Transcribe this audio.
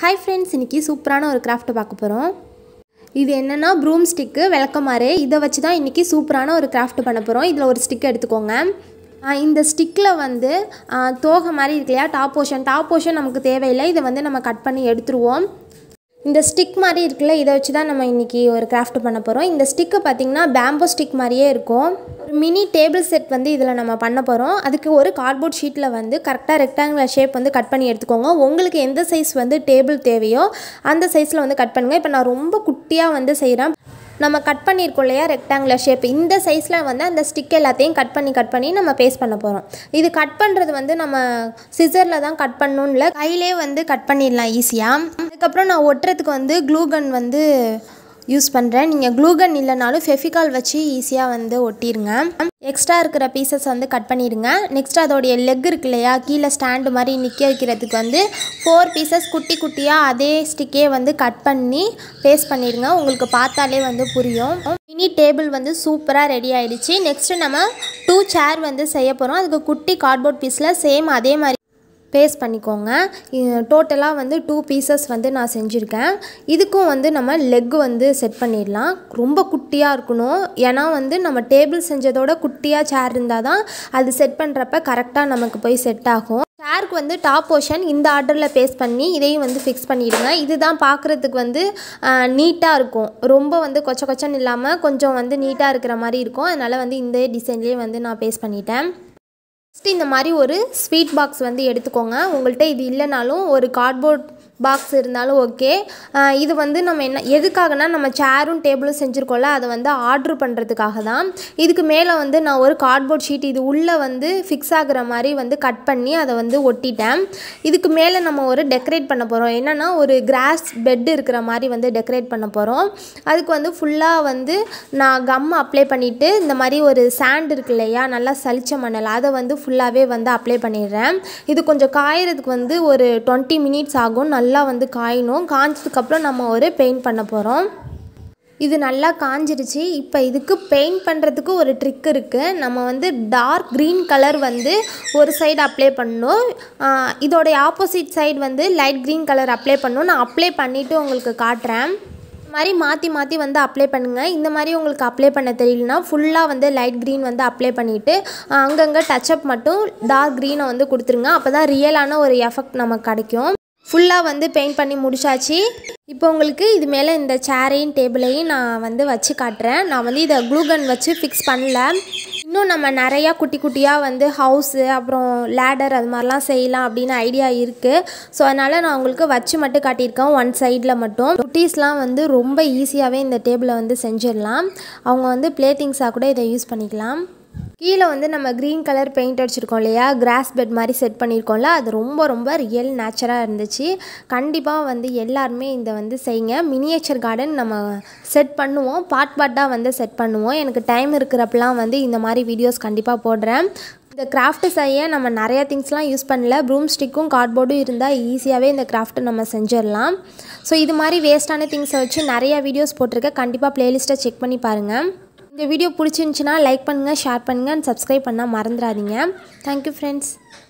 hi friends இன்றைக்கி சூப்பரான ஒரு கிராஃப்ட் பார்க்க போகிறோம் இது என்னென்னா ப்ரூம் ஸ்டிக்கு விளக்கமாறு இதை வச்சு தான் இன்றைக்கி சூப்பரான ஒரு கிராஃப்ட் பண்ண போகிறோம் இதில் ஒரு ஸ்டிக் எடுத்துக்கோங்க இந்த ஸ்டிக்கில் வந்து தோகை மாதிரி இருக்கு இல்லையா டாப் போர்ஷன் டாப் போர்ஷன் நமக்கு தேவையில்லை இதை வந்து நம்ம கட் பண்ணி எடுத்துருவோம் இந்த ஸ்டிக் மாதிரி இருக்குல்ல இதை வச்சு தான் நம்ம இன்றைக்கி ஒரு கிராஃப்ட் பண்ண போகிறோம் இந்த ஸ்டிக்கு பார்த்திங்கன்னா பேம்போ ஸ்டிக் மாதிரியே இருக்கும் மினி டேபிள் செட் வந்து இதில் நம்ம பண்ண போகிறோம் அதுக்கு ஒரு கார்ட்போர்ட் ஷீட்டில் வந்து கரெக்டாக ரெக்டாங்குலர் ஷேப் வந்து கட் பண்ணி எடுத்துக்கோங்க உங்களுக்கு எந்த சைஸ் வந்து டேபிள் தேவையோ அந்த சைஸில் வந்து கட் பண்ணுங்கள் இப்போ நான் ரொம்ப குட்டியாக வந்து செய்கிறேன் நம்ம கட் பண்ணியிருக்கோம் இல்லையா ரெக்டாங்குலர் ஷேப் இந்த சைஸில் வந்து அந்த ஸ்டிக் எல்லாத்தையும் கட் பண்ணி கட் பண்ணி நம்ம பேஸ்ட் பண்ண போகிறோம் இது கட் பண்ணுறது வந்து நம்ம சிசரில் தான் கட் பண்ணணும்ல கையிலே வந்து கட் பண்ணிடலாம் ஈஸியாக அதுக்கப்புறம் நான் ஒட்டுறதுக்கு வந்து க்ளூ கன் வந்து யூஸ் பண்ணுறேன் நீங்கள் க்ளூகன் இல்லைனாலும் ஃபெஃபிகால் வச்சு ஈஸியாக வந்து ஒட்டிடுங்க எக்ஸ்ட்ரா இருக்கிற பீசஸ் வந்து கட் பண்ணிடுங்க நெக்ஸ்ட் அதோடைய லெக் இருக்கு இல்லையா கீழே ஸ்டாண்டு மாதிரி நிற்க வைக்கிறதுக்கு வந்து ஃபோர் பீசஸ் குட்டி குட்டியாக அதே ஸ்டிக்கே வந்து கட் பண்ணி பேஸ்ட் பண்ணிடுங்க உங்களுக்கு பார்த்தாலே வந்து புரியும் மினி டேபிள் வந்து சூப்பராக ரெடி ஆகிடுச்சு நெக்ஸ்ட்டு நம்ம டூ சேர் வந்து செய்ய போகிறோம் அதுக்கு குட்டி கார்ட்போர்ட் பீஸில் சேம் அதே மாதிரி பேஸ்ட் பண்ணிக்கோங்க டோட்டலாக வந்து டூ பீசஸ் வந்து நான் செஞ்சுருக்கேன் இதுக்கும் வந்து நம்ம லெக் வந்து செட் பண்ணிடலாம் ரொம்ப குட்டியாக இருக்கணும் ஏன்னா வந்து நம்ம டேபிள் செஞ்சதோட குட்டியாக சேர் இருந்தால் தான் அது செட் பண்ணுறப்ப கரெக்டாக நமக்கு போய் செட் ஆகும் சேருக்கு வந்து டாப் போர்ஷன் இந்த ஆர்டரில் பேஸ் பண்ணி இதையும் வந்து ஃபிக்ஸ் பண்ணிவிடுங்க இதுதான் பார்க்குறதுக்கு வந்து நீட்டாக இருக்கும் ரொம்ப வந்து கொச்ச கொச்சன்னு இல்லாமல் கொஞ்சம் வந்து நீட்டாக இருக்கிற மாதிரி இருக்கும் அதனால் வந்து இந்த டிசைன்லேயே வந்து நான் பேஸ்ட் பண்ணிட்டேன் ஃபஸ்ட்டு இந்த மாதிரி ஒரு ஸ்வீட் பாக்ஸ் வந்து எடுத்துக்கோங்க உங்கள்கிட்ட இது இல்லைனாலும் ஒரு கார்ட்போர்ட் பாக்ஸ் இருந்தாலும் ஓகே இது வந்து நம்ம என்ன எதுக்காகனா நம்ம சேரும் டேபிளும் செஞ்சுருக்கோம்ல அதை வந்து ஆர்ட்ரு பண்ணுறதுக்காக தான் இதுக்கு மேலே வந்து நான் ஒரு கார்ட்போர்ட் ஷீட் இது உள்ளே வந்து ஃபிக்ஸ் ஆகுற மாதிரி வந்து கட் பண்ணி அதை வந்து ஒட்டிட்டேன் இதுக்கு மேலே நம்ம ஒரு டெக்கரேட் பண்ண போகிறோம் என்னென்னா ஒரு கிராஸ் பெட் இருக்கிற மாதிரி வந்து டெக்கரேட் பண்ண போகிறோம் அதுக்கு வந்து ஃபுல்லாக வந்து நான் கம் அப்ளை பண்ணிவிட்டு இந்த மாதிரி ஒரு சாண்ட் இருக்கு இல்லையா நல்லா சளிச்ச மணல் அதை வந்து ஃபுல்லாகவே வந்து அப்ளை பண்ணிடுறேன் இது கொஞ்சம் காயறதுக்கு வந்து ஒரு டுவெண்ட்டி மினிட்ஸ் ஆகும் நல்லா நல்லா வந்து காயணும் காய்ஞ்சதுக்கப்புறம் நம்ம ஒரு பெயிண்ட் பண்ண போகிறோம் இது நல்லா காஞ்சிருச்சு இப்போ இதுக்கு பெயிண்ட் பண்ணுறதுக்கு ஒரு ட்ரிக் இருக்குது நம்ம வந்து டார்க் க்ரீன் கலர் வந்து ஒரு சைடு அப்ளை பண்ணணும் இதோடைய ஆப்போசிட் சைடு வந்து லைட் க்ரீன் கலர் அப்ளை பண்ணணும் நான் அப்ளை பண்ணிவிட்டு உங்களுக்கு காட்டுறேன் மாதிரி மாற்றி மாற்றி வந்து அப்ளை பண்ணுங்கள் இந்த மாதிரி உங்களுக்கு அப்ளை பண்ண தெரியலனா ஃபுல்லாக வந்து லைட் க்ரீன் வந்து அப்ளை பண்ணிவிட்டு அங்கங்கே டச்சப் மட்டும் டார்க் க்ரீனை வந்து கொடுத்துருங்க அப்போ தான் ரியலான ஒரு எஃபெக்ட் நமக்கு கிடைக்கும் ஃபுல்லாக வந்து பெயிண்ட் பண்ணி முடிச்சாச்சு இப்போ உங்களுக்கு இது மேலே இந்த சேரையும் டேபிளையும் நான் வந்து வச்சு காட்டுறேன் நான் வந்து இதை குளூகன் வச்சு ஃபிக்ஸ் பண்ணல இன்னும் நம்ம நிறையா குட்டி குட்டியாக வந்து ஹவுஸு அப்புறம் லேடர் அது மாதிரிலாம் செய்யலாம் அப்படின்னு ஐடியா இருக்குது ஸோ அதனால் நான் உங்களுக்கு வச்சு மட்டும் காட்டியிருக்கேன் ஒன் சைடில் மட்டும் குட்டீஸ்லாம் வந்து ரொம்ப ஈஸியாகவே இந்த டேபிளை வந்து செஞ்சிடலாம் அவங்க வந்து பிளேட்டிங்ஸாக கூட இதை யூஸ் பண்ணிக்கலாம் கீழே வந்து நம்ம க்ரீன் கலர் பெயிண்ட் அடிச்சிருக்கோம் இல்லையா கிராஸ் பெட் மாதிரி செட் பண்ணியிருக்கோம்ல அது ரொம்ப ரொம்ப ரியல் நேச்சராக இருந்துச்சு கண்டிப்பாக வந்து எல்லாருமே இதை வந்து செய்யுங்க மினியேச்சர் கார்டன் நம்ம செட் பண்ணுவோம் பாட் பார்ட்டாக வந்து செட் பண்ணுவோம் எனக்கு டைம் இருக்கிறப்பெல்லாம் வந்து இந்த மாதிரி வீடியோஸ் கண்டிப்பாக போடுறேன் இந்த கிராஃப்ட் செய்ய நம்ம நிறையா திங்ஸ்லாம் யூஸ் பண்ணல ப்ரூம் ஸ்டிக்கும் கார்ட்போர்டும் இருந்தால் ஈஸியாகவே இந்த கிராஃப்ட் நம்ம செஞ்சிடலாம் ஸோ இது மாதிரி வேஸ்ட்டான திங்ஸை வச்சு நிறையா வீடியோஸ் போட்டிருக்கேன் கண்டிப்பாக ப்ளேலிஸ்ட்டை செக் பண்ணி பாருங்கள் இந்த வீடியோ பிடிச்சிருந்துச்சின்னா லைக் பண்ணுங்கள் ஷேர் பண்ணுங்கள் அண்ட் சப்ஸ்கிரைப் பண்ணால் மறந்துடாதீங்க தேங்க்யூ ஃப்ரெண்ட்ஸ்